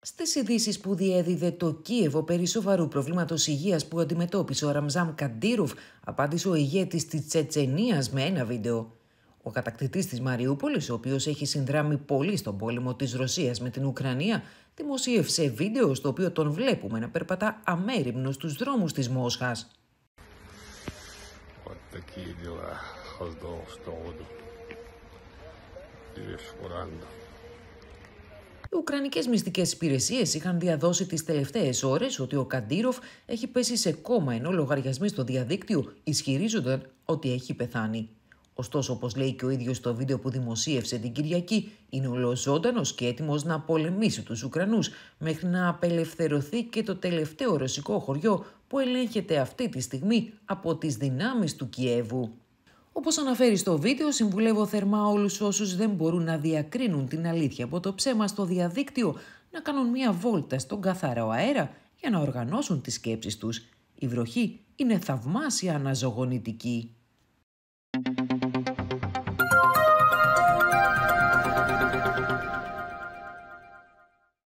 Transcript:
Στις ειδήσεις που διέδιδε το Κίεβο περί σοβαρού προβλήματος υγείας που αντιμετώπισε ο Ραμζάμ Καντήρουφ απάντησε ο ηγέτης της Τσετσενίας με ένα βίντεο. Ο κατακτητής της Μαριούπολης, ο οποίος έχει συνδράμει πολύ στον πόλεμο της Ρωσίας με την Ουκρανία, δημοσίευσε βίντεο στο οποίο τον βλέπουμε να περπατά αμέριμνος στους δρόμους της Μόσχας. Вот οι Ουκρανικές μυστικές υπηρεσίες είχαν διαδώσει τις τελευταίες ώρες ότι ο Καντήροφ έχει πέσει σε κόμμα ενώ λογαριασμοί στο διαδίκτυο ισχυρίζονταν ότι έχει πεθάνει. Ωστόσο, όπως λέει και ο ίδιος στο βίντεο που δημοσίευσε την Κυριακή, είναι ολοζώντανος και έτοιμος να πολεμήσει τους Ουκρανούς μέχρι να απελευθερωθεί και το τελευταίο ρωσικό χωριό που ελέγχεται αυτή τη στιγμή από τις δυνάμεις του Κιέβου. Όπως αναφέρει στο βίντεο, συμβουλεύω θερμά όλους όσους δεν μπορούν να διακρίνουν την αλήθεια από το ψέμα στο διαδίκτυο να κάνουν μια βόλτα στον καθαρό αέρα για να οργανώσουν τις σκέψεις τους. Η βροχή είναι θαυμάσια αναζωογονητική.